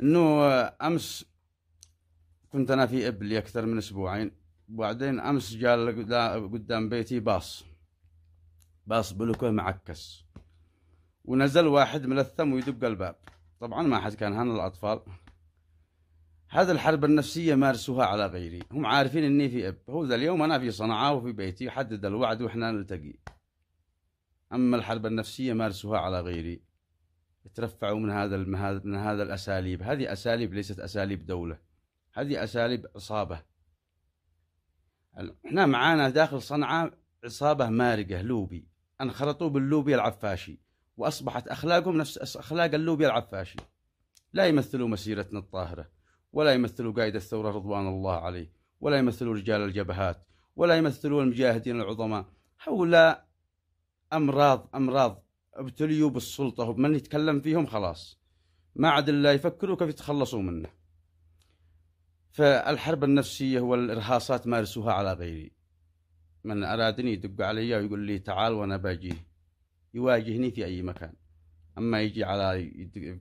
انه آه، امس كنت انا في ابلي اكثر من اسبوعين وبعدين امس جاء قدام بيتي باص باص بلوكه معكس ونزل واحد ملثم ويدق الباب طبعا ما حد كان هان الاطفال هذا الحرب النفسيه مارسوها على غيري هم عارفين اني في اب هو ذا اليوم انا في صنعاء وفي بيتي حدد الوعد واحنا نلتقي اما الحرب النفسيه مارسوها على غيري يترفعوا من هذا من هذا الاساليب، هذه اساليب ليست اساليب دوله. هذه اساليب عصابه. احنا معانا داخل صنعاء عصابه مارقه لوبي، انخرطوا باللوبي العفاشي، واصبحت اخلاقهم نفس اخلاق اللوبي العفاشي. لا يمثلوا مسيرتنا الطاهره، ولا يمثلوا قائد الثوره رضوان الله عليه، ولا يمثلوا رجال الجبهات، ولا يمثلوا المجاهدين العظماء، هؤلاء امراض امراض ابتليوا بالسلطة ومن يتكلم فيهم خلاص ما عاد الله يفكروا كيف يتخلصوا منه فالحرب النفسية والإرهاصات مارسوها على غيري من أرادني يدق علي ويقول لي تعال وأنا باجيه يواجهني في أي مكان أما يجي على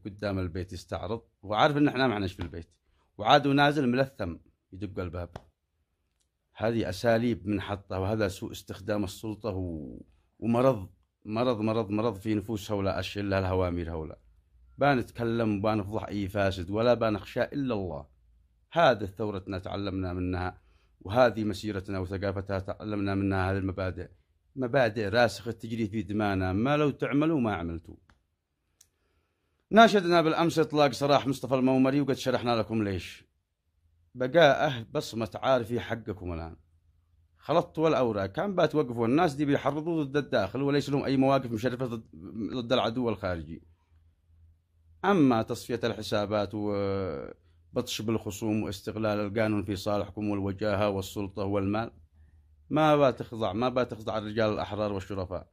قدام البيت يستعرض وعارف إن إحنا معناش في البيت وعاد ونازل ملثم يدق الباب هذه أساليب منحطة وهذا سوء استخدام السلطة ومرض مرض مرض مرض في نفوس هؤلاء الشلة الهوامير هؤلاء بنتكلم وبنفضح أي فاسد ولا بنخشى إلا الله هذا ثورتنا تعلمنا منها وهذه مسيرتنا وثقافتها تعلمنا منها هذه المبادئ مبادئ راسخة تجري في دمانا ما لو تعملوا ما عملتوا ناشدنا بالأمس إطلاق سراح مصطفى المومري وقد شرحنا لكم ليش بقاءه بصمة عارفي حقكم الآن خلطت الاوراق كان بتوقفوا الناس دي بيحرضوا ضد الداخل وليس لهم اي مواقف مشرفه ضد العدو الخارجي اما تصفيه الحسابات وبطش بالخصوم واستغلال القانون في صالحكم والوجاهه والسلطه والمال ما بتخضع ما بتخضع الرجال الاحرار والشرفاء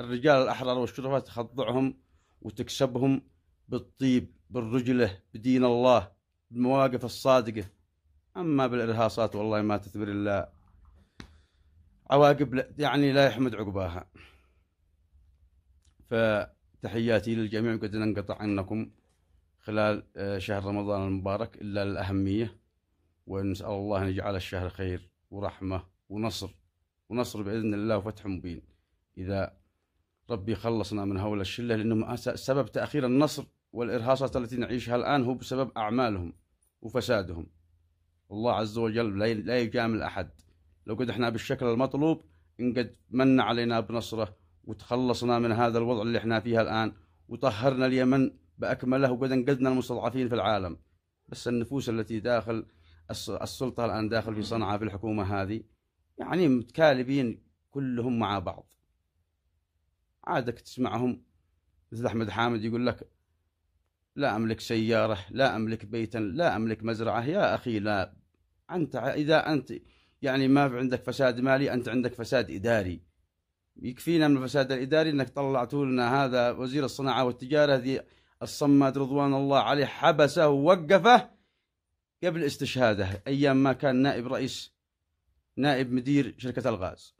الرجال الاحرار والشرفاء تخضعهم وتكسبهم بالطيب بالرجله بدين الله بالمواقف الصادقه اما بالارهاصات والله ما تثمر الا عواقب يعني لا يحمد عقباها فتحياتي للجميع قد ننقطع عنكم خلال آه، شهر رمضان المبارك إلا الأهمية ونسأل الله أن يجعل الشهر خير ورحمة ونصر ونصر بإذن الله وفتح مبين إذا ربي خلصنا من هول الشلة لأنهم سبب تأخير النصر والإرهاصات التي نعيشها الآن هو بسبب أعمالهم وفسادهم الله عز وجل لا يجامل أحد لو قد احنا بالشكل المطلوب إن قد من علينا بنصره وتخلصنا من هذا الوضع اللي احنا فيها الآن وطهرنا اليمن بأكمله وقد أنقذنا المستضعفين في العالم بس النفوس التي داخل السلطة الآن داخل في صنعاء في الحكومة هذه يعني متكالبين كلهم مع بعض عادك تسمعهم مثل أحمد حامد يقول لك لا أملك سيارة لا أملك بيتا لا أملك مزرعة يا أخي لا أنت إذا أنت يعني ما في عندك فساد مالي أنت عندك فساد إداري يكفينا من الفساد الإداري أنك طلعتوا لنا هذا وزير الصناعة والتجارة ذي الصماد رضوان الله عليه حبسه ووقفه قبل استشهاده أيام ما كان نائب رئيس نائب مدير شركة الغاز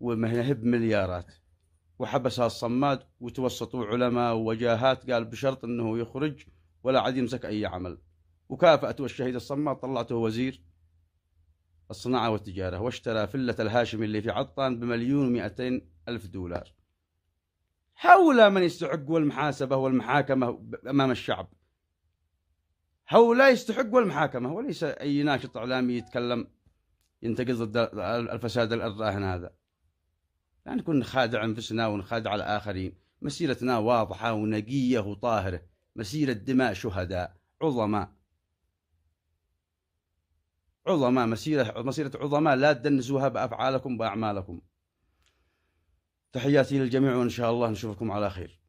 ومهب مليارات وحبسها الصماد وتوسطوا علماء ووجاهات قال بشرط أنه يخرج ولا عاد يمسك أي عمل وكافأته الشهيد الصماد طلعته وزير الصناعة والتجارة واشترى فلة الهاشم اللي في عطان بمليون ومئتين ألف دولار هؤلاء من يستحقوا المحاسبة والمحاكمة أمام الشعب هؤلاء يستحقوا المحاكمة وليس أي ناشط إعلامي يتكلم ينتقد ضد الفساد الراهن هذا لا يعني نكون نخادع أنفسنا ونخادع الآخرين مسيرتنا واضحة ونقية وطاهرة مسيرة دماء شهداء عظماء عظماء مسيرة مسيرة عظماء لا تدنسوها بأفعالكم بأعمالكم تحياتي للجميع وإن شاء الله نشوفكم على خير